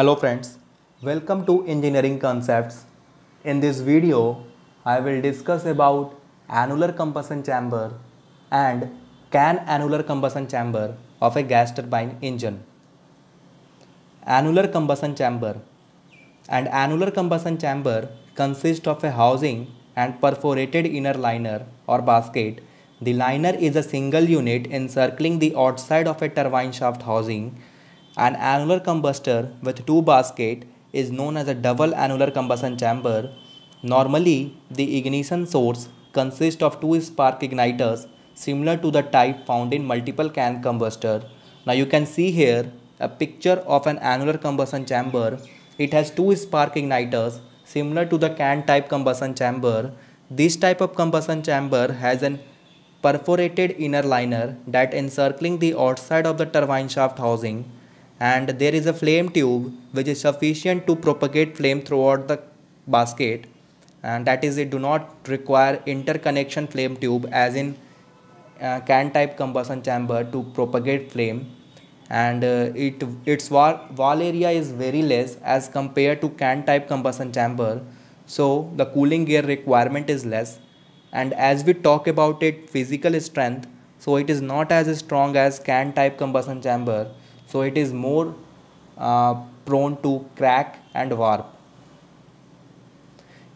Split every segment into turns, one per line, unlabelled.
Hello friends, welcome to Engineering Concepts. In this video, I will discuss about annular combustion chamber and can annular combustion chamber of a gas turbine engine. Annular combustion chamber and annular combustion chamber consists of a housing and perforated inner liner or basket. The liner is a single unit encircling the outside of a turbine shaft housing an annular combustor with two basket is known as a double annular combustion chamber. Normally, the ignition source consists of two spark igniters similar to the type found in multiple can combustor. Now you can see here a picture of an annular combustion chamber. It has two spark igniters similar to the can type combustion chamber. This type of combustion chamber has an perforated inner liner that encircling the outside of the turbine shaft housing and there is a flame tube which is sufficient to propagate flame throughout the basket and that is it do not require interconnection flame tube as in uh, can type combustion chamber to propagate flame and uh, it its wall, wall area is very less as compared to can type combustion chamber so the cooling gear requirement is less and as we talk about it physical strength so it is not as strong as can type combustion chamber so it is more uh, prone to crack and warp.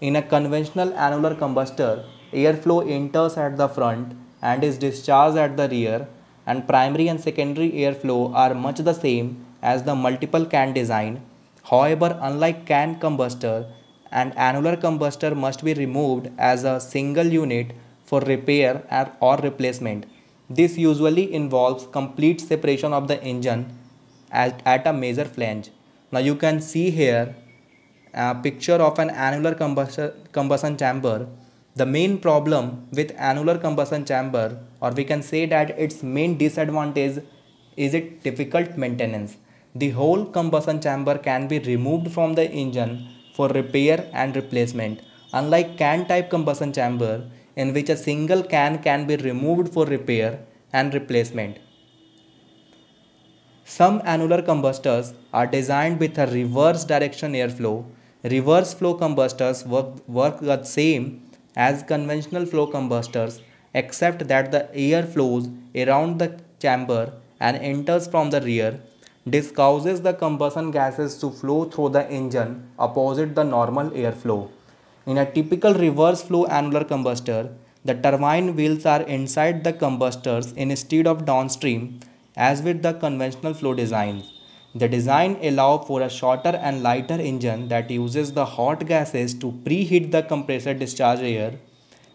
In a conventional annular combustor, airflow enters at the front and is discharged at the rear and primary and secondary airflow are much the same as the multiple can design. However, unlike can combustor, an annular combustor must be removed as a single unit for repair or replacement. This usually involves complete separation of the engine at, at a major flange. Now you can see here a picture of an annular combustion, combustion chamber. The main problem with annular combustion chamber or we can say that its main disadvantage is it difficult maintenance. The whole combustion chamber can be removed from the engine for repair and replacement. Unlike can type combustion chamber in which a single can can be removed for repair and replacement. Some annular combustors are designed with a reverse direction airflow. Reverse flow combustors work, work the same as conventional flow combustors except that the air flows around the chamber and enters from the rear. This causes the combustion gases to flow through the engine opposite the normal airflow. In a typical reverse flow annular combustor, the turbine wheels are inside the combustors instead of downstream as with the conventional flow designs, the design allows for a shorter and lighter engine that uses the hot gases to preheat the compressor discharge air.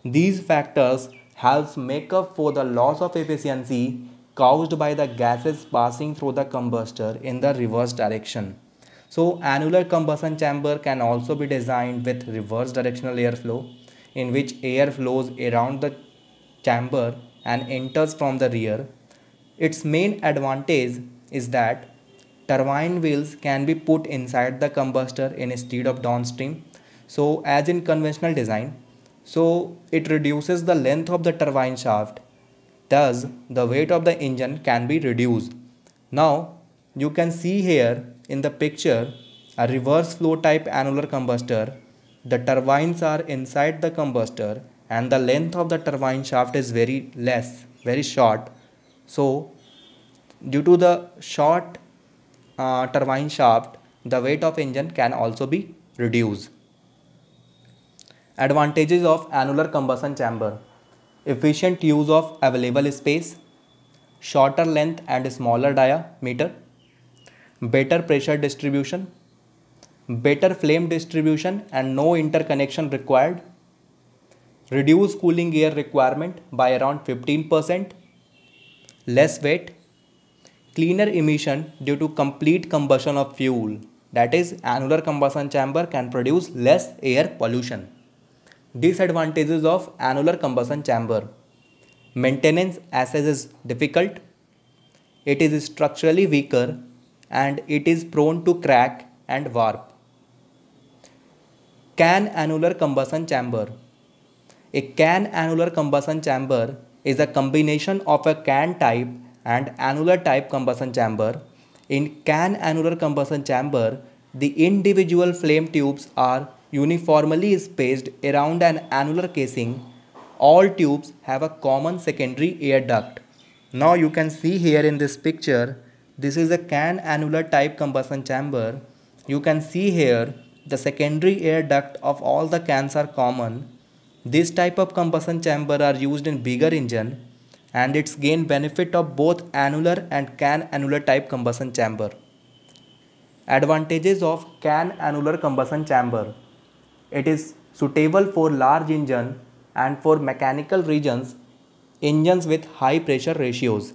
These factors helps make up for the loss of efficiency caused by the gases passing through the combustor in the reverse direction. So annular combustion chamber can also be designed with reverse directional airflow in which air flows around the chamber and enters from the rear its main advantage is that turbine wheels can be put inside the combustor instead of downstream. So as in conventional design, so it reduces the length of the turbine shaft. Thus, the weight of the engine can be reduced. Now, you can see here in the picture a reverse flow type annular combustor. The turbines are inside the combustor and the length of the turbine shaft is very less, very short so due to the short uh, turbine shaft, the weight of engine can also be reduced. Advantages of annular combustion chamber. Efficient use of available space, shorter length and smaller diameter, better pressure distribution, better flame distribution and no interconnection required, reduce cooling air requirement by around 15%, less weight, cleaner emission due to complete combustion of fuel that is annular combustion chamber can produce less air pollution. Disadvantages of annular combustion chamber. Maintenance access is difficult, it is structurally weaker and it is prone to crack and warp. Can annular combustion chamber. A can annular combustion chamber is a combination of a can type and annular type combustion chamber. In can annular combustion chamber, the individual flame tubes are uniformly spaced around an annular casing. All tubes have a common secondary air duct. Now you can see here in this picture, this is a can annular type combustion chamber. You can see here the secondary air duct of all the cans are common this type of combustion chamber are used in bigger engine and it's gain benefit of both annular and can annular type combustion chamber. Advantages of can annular combustion chamber. It is suitable for large engine and for mechanical regions engines with high pressure ratios.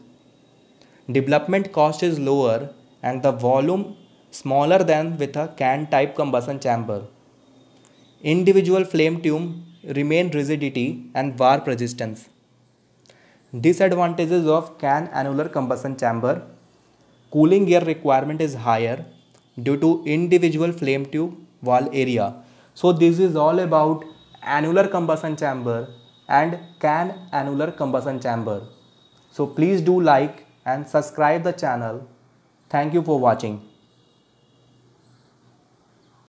Development cost is lower and the volume smaller than with a can type combustion chamber. Individual flame tube remain rigidity and warp resistance. Disadvantages of can annular combustion chamber. Cooling air requirement is higher due to individual flame tube wall area. So this is all about annular combustion chamber and can annular combustion chamber. So please do like and subscribe the channel. Thank you for watching.